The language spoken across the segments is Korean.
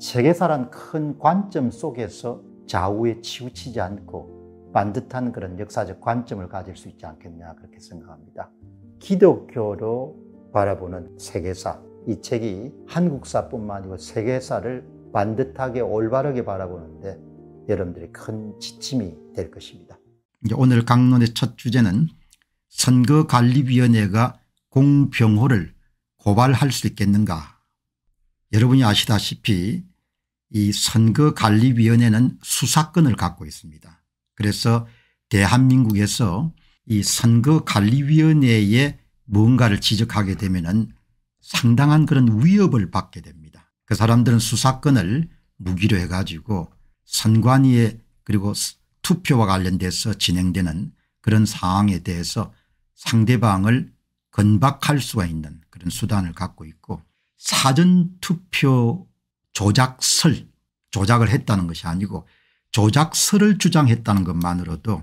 세계사란 큰 관점 속에서 좌우에 치우치지 않고 반듯한 그런 역사적 관점을 가질 수 있지 않겠냐 그렇게 생각합니다. 기독교로 바라보는 세계사 이 책이 한국사뿐만 아니고 세계사를 반듯하게 올바르게 바라보는데 여러분들이 큰 지침이 될 것입니다. 오늘 강론의 첫 주제는 선거관리위원회가 공병호를 고발할 수 있겠는가 여러분이 아시다시피 이 선거관리위원회는 수사권을 갖고 있습니다. 그래서 대한민국에서 이 선거관리위원회에 뭔가를 지적하게 되면은 상당한 그런 위협을 받게 됩니다. 그 사람들은 수사권을 무기로 해가지고 선관위에 그리고 투표와 관련돼서 진행되는 그런 상황에 대해서 상대방을 건박할 수가 있는 그런 수단을 갖고 있고 사전투표 조작설 조작을 했다는 것이 아니고 조작설을 주장했다는 것만으로도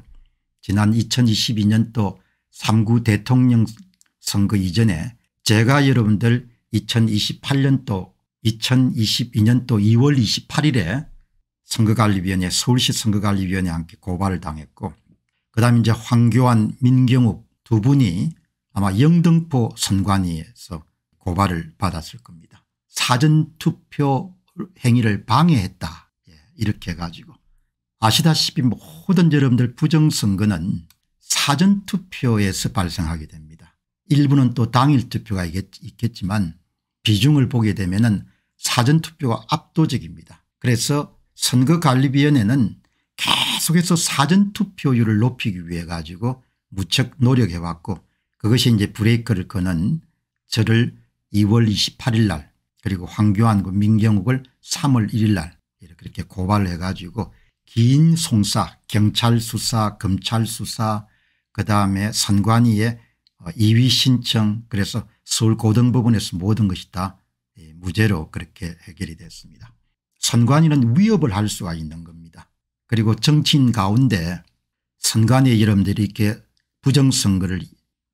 지난 2022년도 3구 대통령 선거 이전에 제가 여러분들 2028년도 2022년도 2월 28일에 선거관리위원회 서울시 선거관리위원회 와 함께 고발을 당했고 그다음 이제 황교안 민경욱 두 분이 아마 영등포 선관위에서 고발을 받았을 겁니다. 사전투표 행위를 방해했다 예, 이렇게 해가지고 아시다시피 뭐 모든 여러분들 부정선거는 사전투표에서 발생하게 됩니다. 일부는 또 당일투표가 있겠지만 비중을 보게 되면 은 사전투표가 압도적입니다. 그래서 선거관리위원회는 계속해서 사전투표율을 높이기 위해 가지고 무척 노력해왔고 그것이 이제 브레이크를 거는 저를 2월 28일 날 그리고 황교안 그 민경욱을 3월 1일 날 이렇게 고발 해가지고 긴 송사 경찰 수사 검찰 수사 그다음에 선관위에 어, 이위 신청 그래서 서울고등법원에서 모든 것이 다 예, 무죄로 그렇게 해결이 됐습니다. 선관위는 위협을 할 수가 있는 겁니다. 그리고 정치인 가운데 선관위 여러분들이 이렇게 부정선거를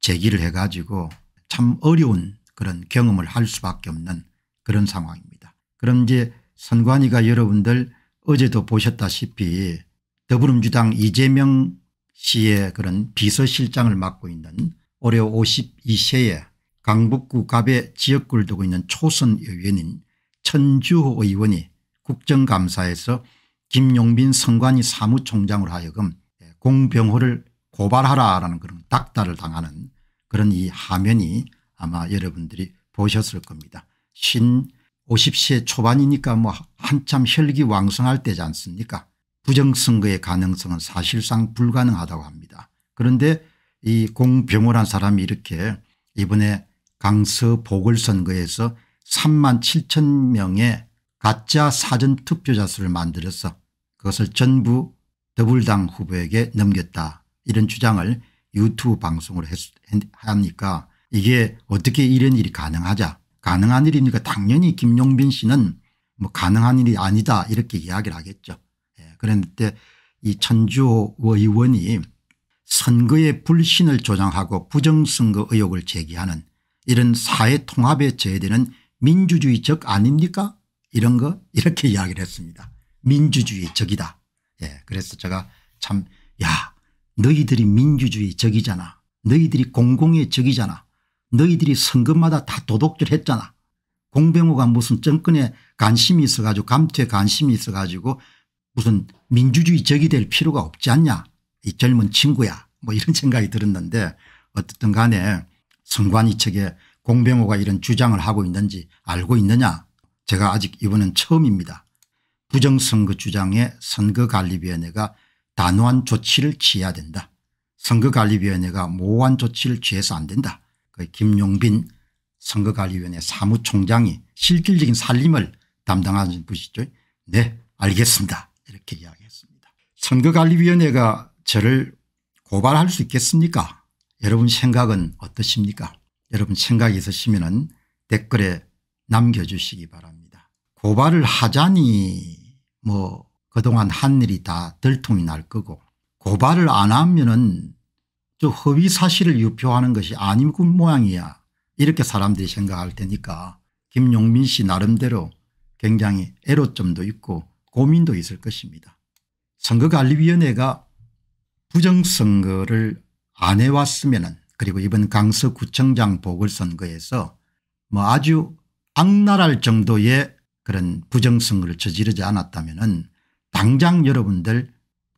제기를 해가지고 참 어려운 그런 경험을 할 수밖에 없는 그런 상황입니다. 그럼 이제 선관위가 여러분들 어제도 보셨다시피 더불어민주당 이재명 씨의 그런 비서실장을 맡고 있는 올해 52세의 강북구 갑의 지역구를 두고 있는 초선 의원인 천주호 의원이 국정감사에서 김용빈 선관위 사무총장으 하여금 공병호를 고발하라라는 그런 닥달을 당하는 그런 이 화면이 아마 여러분들이 보셨을 겁니다. 신 50세 초반이니까 뭐 한참 혈기 왕성할 때지 않습니까 부정선거의 가능성은 사실상 불가능하다고 합니다. 그런데 이 공병호란 사람이 이렇게 이번에 강서 보궐선거에서 3만 7천 명의 가짜 사전투표자 수를 만들어서 그것을 전부 더불당 후보에게 넘겼다 이런 주장을 유튜브 방송으로 했, 하니까 이게 어떻게 이런 일이 가능하자 가능한 일입니까 당연히 김용빈 씨는 뭐 가능한 일이 아니다 이렇게 이야기를 하겠죠. 예. 그런데 이천주 의원이 선거의 불신을 조장하고 부정선거 의혹을 제기하는 이런 사회통합에 제외되는 민주주의 적 아닙니까 이런 거 이렇게 이야기를 했습니다. 민주주의 적이다. 예, 그래서 제가 참야 너희들이 민주주의 적이잖아. 너희들이 공공의 적이잖아. 너희들이 선거마다 다 도둑질 했잖아. 공병호가 무슨 정권에 관심이 있어가지고 감투에 관심이 있어가지고 무슨 민주주의 적이 될 필요가 없지 않냐 이 젊은 친구야 뭐 이런 생각이 들었는데 어쨌든 간에 선관위 측에 공병호가 이런 주장을 하고 있는지 알고 있느냐 제가 아직 이번은 처음입니다. 부정선거 주장에 선거관리위원회가 단호한 조치를 취해야 된다. 선거관리위원회가 모호한 조치를 취해서 안 된다. 그 김용빈 선거관리위원회 사무총장이 실질적인 살림을 담당하는 분이죠. 네 알겠습니다 이렇게 이야기했습니다. 선거관리위원회가 저를 고발할 수 있겠습니까 여러분 생각은 어떠십니까 여러분 생각이 있으시면 댓글에 남겨주시기 바랍니다. 고발을 하자니 뭐 그동안 한 일이 다 들통이 날 거고 고발을 안 하면은 저 허위 사실을 유포하는 것이 아니군 그 모양이야 이렇게 사람들이 생각할 테니까 김용민 씨 나름대로 굉장히 애로점도 있고 고민도 있을 것입니다. 선거관리위원회가 부정선거를 안 해왔으면 그리고 이번 강서구청장 보궐선거에서 뭐 아주 악랄할 정도의 그런 부정선거를 저지르지 않았다면 당장 여러분들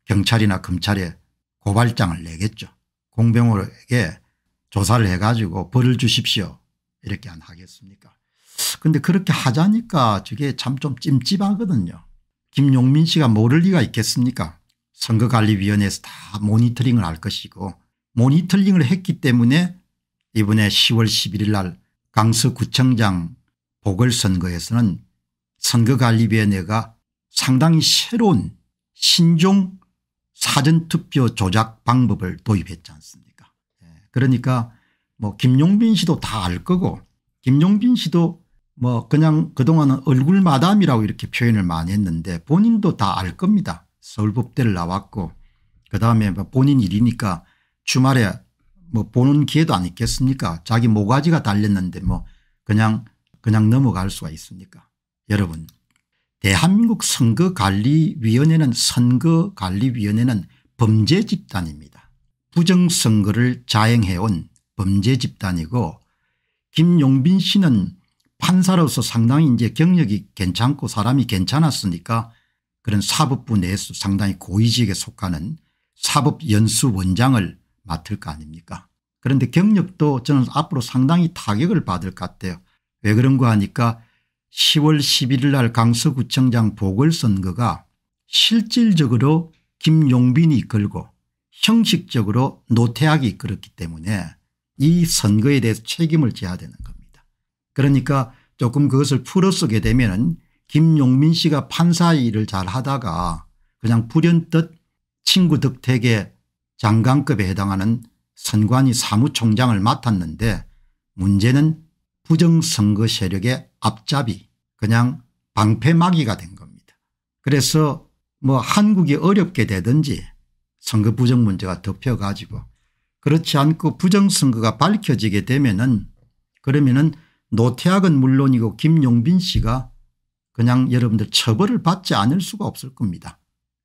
경찰이나 검찰에 고발장을 내겠죠. 공병호에게 조사를 해 가지고 벌을 주십시오 이렇게 안 하겠습니까 근데 그렇게 하자니까 저게 참 좀 찜찜하거든요. 김용민 씨가 모를 리가 있겠습니까 선거관리위원회에서 다 모니터링을 할 것이고 모니터링을 했기 때문에 이번에 10월 11일 날 강서구청장 보궐선거에서는 선거관리위원회가 상당히 새로운 신종 사전투표 조작 방법을 도입했지 않습니까 예, 그러니까 뭐 김용빈 씨도 다 알 거고 김용빈 씨도 뭐 그냥 그동안은 얼굴 마담이라고 이렇게 표현을 많이 했는데 본인도 다 알 겁니다. 서울법대를 나왔고 그다음에 뭐 본인 일이니까 주말에 뭐 보는 기회도 안 있겠습니까 자기 모가지가 달렸는데 뭐 그냥 그냥 넘어갈 수가 있습니까 여러분 대한민국 선거관리위원회는 선거관리위원회는 범죄 집단입니다. 부정선거를 자행해온 범죄 집단이고 김용빈 씨는 판사로서 상당히 이제 경력이 괜찮고 사람이 괜찮았으니까 그런 사법부 내에서 상당히 고위직에 속하는 사법연수원장을 맡을 거 아닙니까 그런데 경력도 저는 앞으로 상당히 타격을 받을 것 같아요. 왜그런거 하니까 10월 11일 날 강서구청장 보궐선거가 실질적으로 김용빈이 이끌고 형식적으로 노태학이 이끌었기 때문에 이 선거에 대해서 책임을 져야 되는 겁니다. 그러니까 조금 그것을 풀어쓰게 되면 은 김용민 씨가 판사 일을 잘 하다가 그냥 불현듯 친구 덕택의 장관급에 해당하는 선관위 사무총장을 맡았는데 문제는 부정선거 세력의 앞잡이 그냥 방패막이가 된 겁니다. 그래서 뭐 한국이 어렵게 되든지 선거 부정 문제가 덮여가지고 그렇지 않고 부정선거가 밝혀지게 되면은 그러면은 노태학은 물론이고 김용빈 씨가 그냥 여러분들 처벌을 받지 않을 수가 없을 겁니다.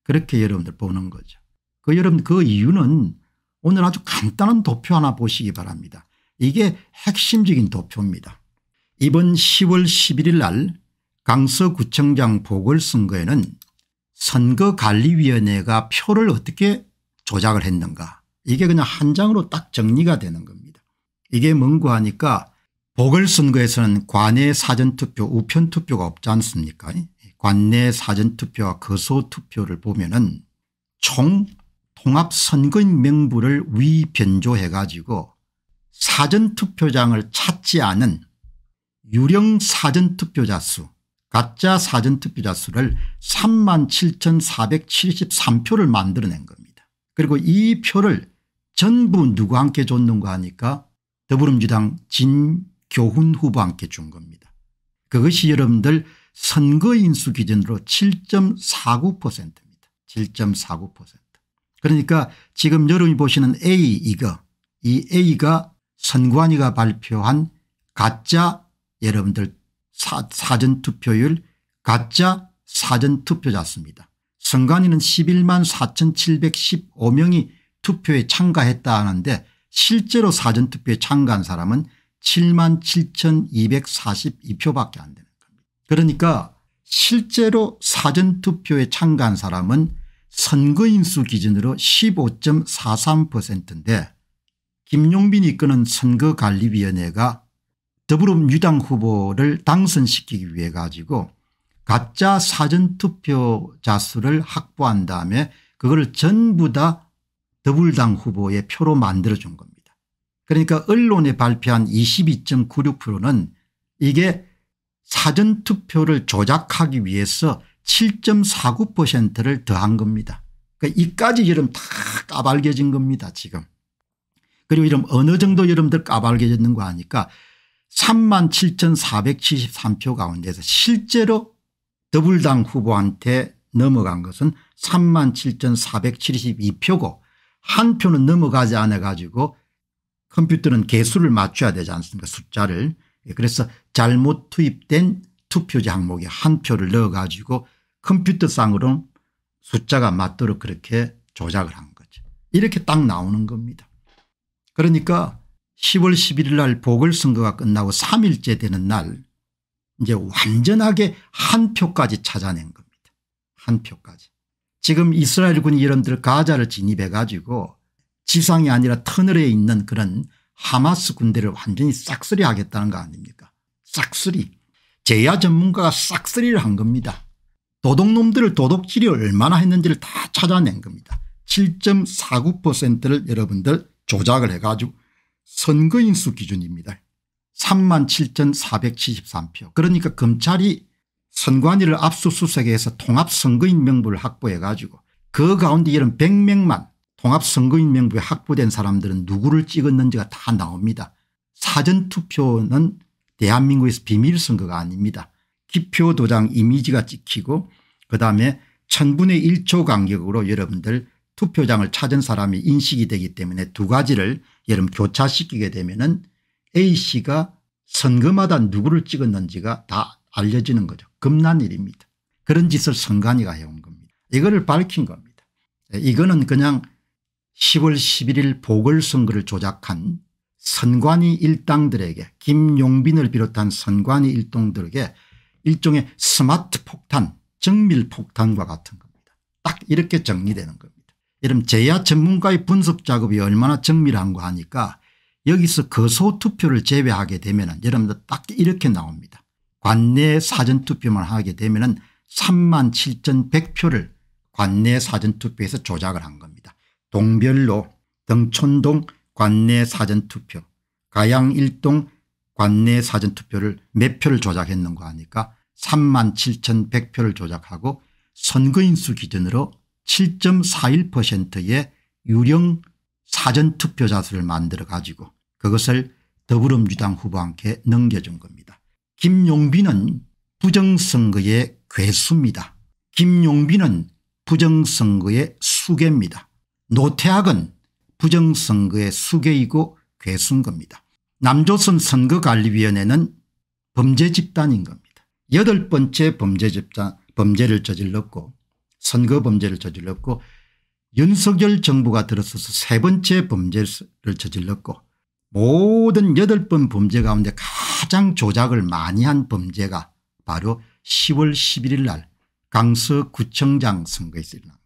그렇게 여러분들 보는 거죠. 그 여러분 그 이유는 오늘 아주 간단한 도표 하나 보시기 바랍니다. 이게 핵심적인 도표입니다. 이번 10월 11일 날 강서구청장 보궐선거에는 선거관리위원회가 표를 어떻게 조작을 했는가 이게 그냥 한 장으로 딱 정리가 되는 겁니다. 이게 뭔고 하니까 보궐선거에서는 관내 사전투표 우편투표가 없지 않습니까 관내 사전투표와 거소투표를 보면 은총 통합선거인 명부를 위변조해 가지고 사전투표장을 찾지 않은 유령 사전투표자 수 가짜 사전투표자 수를 3만 7473표를 만들어낸 겁니다. 그리고 이 표를 전부 누구 함께 줬는가 하니까 더불어민주당 진교훈 후보 함께 준 겁니다. 그것이 여러분들 선거인수 기준으로 7.49%입니다. 7.49% 그러니까 지금 여러분이 보시는 A 이거 이 A가 선관위가 발표한 가짜 여러분들 사, 전투표율 가짜 사전투표자습니다. 선관위는 11만 4,715명이 투표에 참가했다 하는데 실제로 사전투표에 참가한 사람은 7만 7,242표밖에 안 되는 겁니다. 그러니까 실제로 사전투표에 참가한 사람은 선거인수 기준으로 15.43%인데 김용빈이 이끄는 선거관리위원회가 더불어민주당 후보를 당선시키기 위해 가지고 가짜 사전투표자 수를 확보한 다음에 그걸 전부 다 더불당 후보의 표로 만들어준 겁니다. 그러니까 언론에 발표한 22.96%는 이게 사전투표를 조작하기 위해서 7.49%를 더한 겁니다. 그러니까 이까지 여름 다 까발겨진 겁니다 지금. 그리고 이런 어느 정도 여러분들 까발겨졌는 거 아니까 3 7,473표 가운데서 실제로 더불당 후보한테 넘어간 것은 3 7,472표고 한 표는 넘어가지 않아 가지고 컴퓨터는 개수를 맞춰야 되지 않습니까 숫자를 예, 그래서 잘못 투입된 투표지 항목에 한 표를 넣어 가지고 컴퓨터상으로 숫자가 맞도록 그렇게 조작을 한 거죠 이렇게 딱 나오는 겁니다 그러니까 10월 11일 날 보궐선거가 끝나고 3일째 되는 날 이제 완전하게 한 표까지 찾아낸 겁니다. 한 표까지. 지금 이스라엘군 이름들 가자를 진입해 가지고 지상이 아니라 터널에 있는 그런 하마스 군대를 완전히 싹쓸이 하겠다는 거 아닙니까 싹쓸이. 제야 전문가가 싹쓸이를 한 겁니다. 도둑놈들을 도둑질이 얼마나 했는지를 다 찾아낸 겁니다. 7.49%를 여러분들 조작을 해가지고 선거인수 기준입니다. 37,473표 그러니까 검찰이 선관위를 압수수색해서 통합선거인 명부를 확보해 가지고 그 가운데 이런 100명만 통합선거인 명부에 확보된 사람들은 누구를 찍었는지가 다 나옵니다. 사전투표는 대한민국에서 비밀선거가 아닙니다. 기표도장 이미지가 찍히고 그다음에 천분의 1초 간격으로 여러분들 투표장을 찾은 사람이 인식이 되기 때문에 두 가지를 여러분 교차시키게 되면은 A씨가 선거마다 누구를 찍었는지가 다 알려지는 거죠. 겁난 일입니다. 그런 짓을 선관위가 해온 겁니다. 이거를 밝힌 겁니다. 이거는 그냥 10월 11일 보궐선거를 조작한 선관위 일당들에게 김용빈을 비롯한 선관위 일동들에게 일종의 스마트 폭탄 정밀 폭탄과 같은 겁니다. 딱 이렇게 정리되는 겁니다. 이런 제야 전문가의 분석 작업이 얼마나 정밀한가 하니까 여기서 거소 투표를 제외하게 되면 여러분들 딱 이렇게 나옵니다. 관내 사전투표만 하게 되면 은 3만 7,100표를 관내 사전투표에서 조작을 한 겁니다. 동별로 등촌동 관내 사전투표 가양 1동 관내 사전투표를 몇 표를 조작했는가 하니까 3만 7,100표를 조작하고 선거인수 기준으로 7.41%의 유령 사전투표자 수를 만들어 가지고 그것을 더불어민주당 후보한테 넘겨준 겁니다. 김용빈은 부정선거의 괴수입니다. 김용빈은 부정선거의 수괴입니다. 노태학은 부정선거의 수괴이고 괴수인 겁니다. 남조선 선거관리위원회는 범죄집단인 겁니다. 여덟 번째 범죄집단, 범죄를 저질렀고 선거 범죄를 저질렀고 윤석열 정부가 들어서서 세 번째 범죄를 저질렀고 모든 여덟 번 범죄 가운데 가장 조작을 많이 한 범죄가 바로 10월 11일 날 강서구청장 선거에서 일어난 겁니다.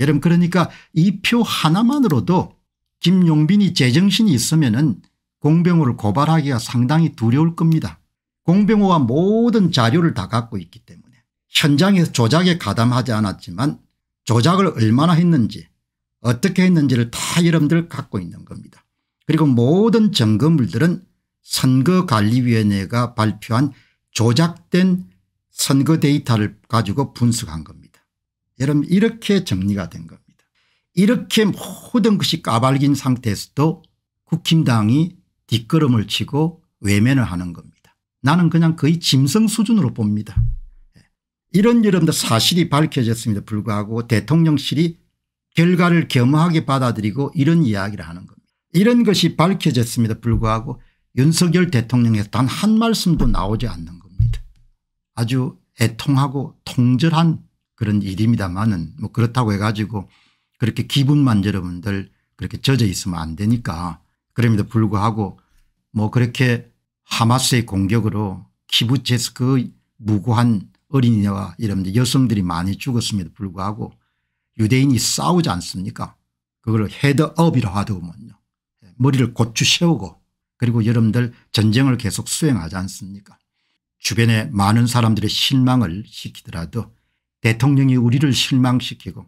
여러분 그러니까 이 표 하나만으로도 김용빈이 제정신이 있으면 은 공병호를 고발하기가 상당히 두려울 겁니다. 공병호가 모든 자료를 다 갖고 있기 때문에 현장에서 조작에 가담하지 않았지만 조작을 얼마나 했는지 어떻게 했는지를 다 여러분들 갖고 있는 겁니다. 그리고 모든 점검물들은 선거관리위원회가 발표한 조작된 선거 데이터를 가지고 분석한 겁니다. 여러분 이렇게 정리가 된 겁니다. 이렇게 모든 것이 까발긴 상태에서도 국힘당이 뒷걸음을 치고 외면을 하는 겁니다. 나는 그냥 거의 짐승 수준으로 봅니다. 이런 여러분 사실이 밝혀졌음에도 불구하고 대통령실이 결과를 겸허하게 받아들이고 이런 이야기를 하는 겁니다. 이런 것이 밝혀졌음에도 불구하고 윤석열 대통령에서 단 한 말씀도 나오지 않는 겁니다. 아주 애통하고 통절한 그런 일입니다만은 뭐 그렇다고 해가지고 그렇게 기분만 여러분들 그렇게 젖어 있으면 안 되니까 그럼에도 불구하고 뭐 그렇게 하마스의 공격으로 키부체스 그 무고한 어린이와 이런 여성들이 많이 죽었음에도 불구하고 유대인이 싸우지 않습니까 그걸 헤드업이라고 하더군요. 머리를 고추 세우고 그리고 여러분들 전쟁을 계속 수행하지 않습니까 주변에 많은 사람들의 실망을 시키더라도 대통령이 우리를 실망시키고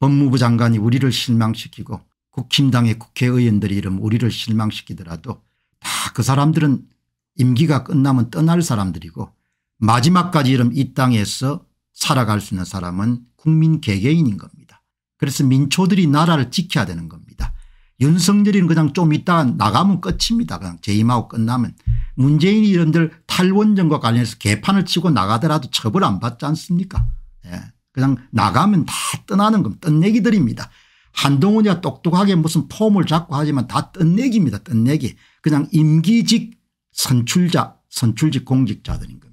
법무부 장관이 우리를 실망시키고 국힘당의 국회의원들이 이름 우리를 실망시키더라도 다 그 사람들은 임기가 끝나면 떠날 사람들이고 마지막까지 이름 이 땅에서 살아갈 수 있는 사람은 국민 개개인인 겁니다. 그래서 민초들이 나라를 지켜야 되는 겁니다. 윤석열이는 그냥 좀 이따 나가면 끝입니다. 그냥 재임하고 끝나면. 문재인 이런들 이 탈원전과 관련해서 개판을 치고 나가더라도 처벌 안 받지 않습니까 예. 그냥 나가면 다 떠나는 겁니다. 뜬내기들입니다. 한동훈이야 똑똑하게 무슨 폼을 잡고 하지만 다떤내기입니다떤내기 그냥 임기직 선출자 선출직 공직자들인 거예요.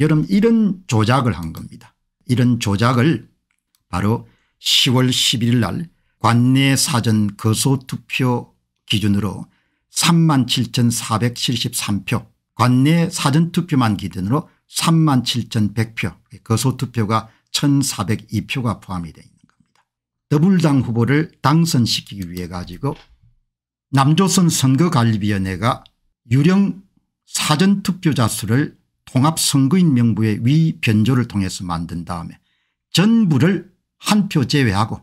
여러분 이런 조작을 한 겁니다. 이런 조작을 바로 10월 11일 날 관내 사전 거소투표 기준으로 37,473표 관내 사전투표만 기준으로 37,100표 거소투표가 1,402표가 포함이 되어 있는 겁니다. 더불당 후보를 당선시키기 위해 가지고 남조선 선거관리위원회가 유령 사전투표자 수를 통합선거인 명부의 위변조를 통해서 만든 다음에 전부를 한 표 제외하고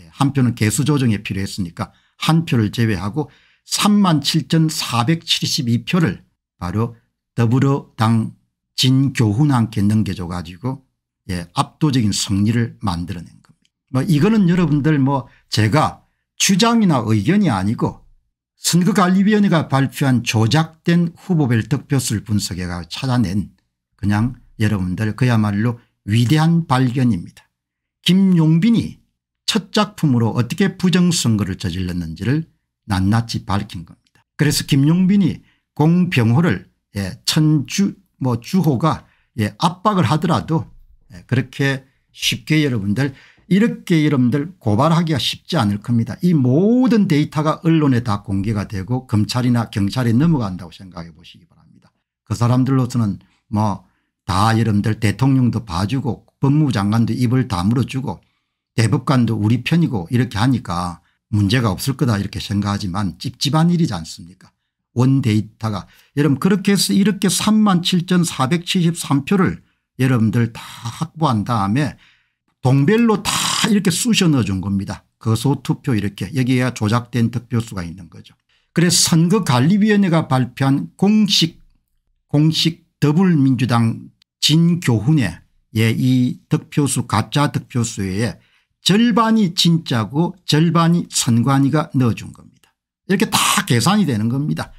예, 한 표는 개수 조정에 필요했으니까 한 표를 제외하고 3만 7,472표를 바로 더불어당 진교훈한테 넘겨줘 가지고 예, 압도적인 승리를 만들어낸 겁니다. 뭐 이거는 여러분들 뭐 제가 주장이나 의견이 아니고 선거관리위원회가 발표한 조작된 후보별 득표수를 분석해가 찾아낸 그냥 여러분들 그야말로 위대한 발견입니다. 김용빈이 첫 작품으로 어떻게 부정선거를 저질렀는지를 낱낱이 밝힌 겁니다. 그래서 김용빈이 공병호를 예, 천주 뭐 주호가 예, 압박을 하더라도 예, 그렇게 쉽게 여러분들 이렇게 여러분들 고발하기가 쉽지 않을 겁니다. 이 모든 데이터가 언론에 다 공개가 되고 검찰이나 경찰에 넘어간다고 생각해 보시기 바랍니다. 그 사람들로서는 뭐 다 여러분들 대통령도 봐주고 법무장관도 입을 다물어주고 대법관도 우리 편이고 이렇게 하니까 문제가 없을 거다 이렇게 생각하지만 찝찝한 일이지 않습니까 원 데이터가 여러분 그렇게 해서 이렇게 37,473표를 여러분들 다 확보한 다음에 동별로 다 이렇게 쑤셔 넣어 준 겁니다. 거소투표 그 이렇게 여기에 조작된 득표수가 있는 거죠. 그래서 선거관리위원회가 발표한 공식 공식 더불민주당 진교훈에 예이 득표수 가짜 득표수에 절반이 진짜고 절반이 선관위가 넣어준 겁니다. 이렇게 다 계산이 되는 겁니다.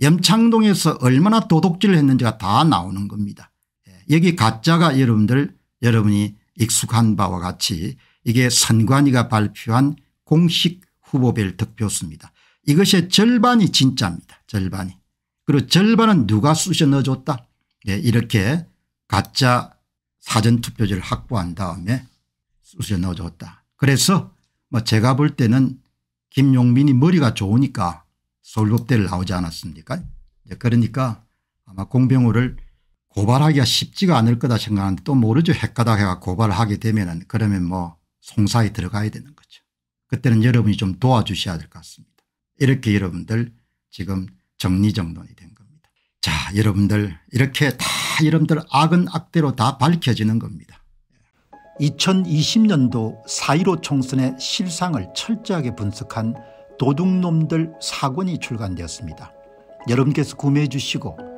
염창동에서 얼마나 도둑질을 했는지가 다 나오는 겁니다. 예, 여기 가짜가 여러분들 여러분이 익숙한 바와 같이 이게 선관위가 발표한 공식 후보별 득표수입니다. 이것의 절반이 진짜입니다. 절반이. 그리고 절반은 누가 쑤셔 넣어줬다. 네, 이렇게 가짜 사전투표지를 확보한 다음에 쑤셔 넣어줬다. 그래서 뭐 제가 볼 때는 김용민이 머리가 좋으니까 서울법대를 나오지 않았습니까 네, 그러니까 아마 공병호를 고발하기가 쉽지가 않을 거다 생각하는데 또 모르죠. 핵가닥해가 고발하게 되면은 그러면 뭐 송사에 들어가야 되는 거죠. 그때는 여러분이 좀 도와주셔야 될 것 같습니다. 이렇게 여러분들 지금 정리정돈이 된 겁니다. 자 여러분들 이렇게 다 여러분들 악은 악대로 다 밝혀지는 겁니다. 2020년도 4.15 총선의 실상을 철저하게 분석한 도둑놈들 사건이 출간되었습니다. 여러분께서 구매해 주시고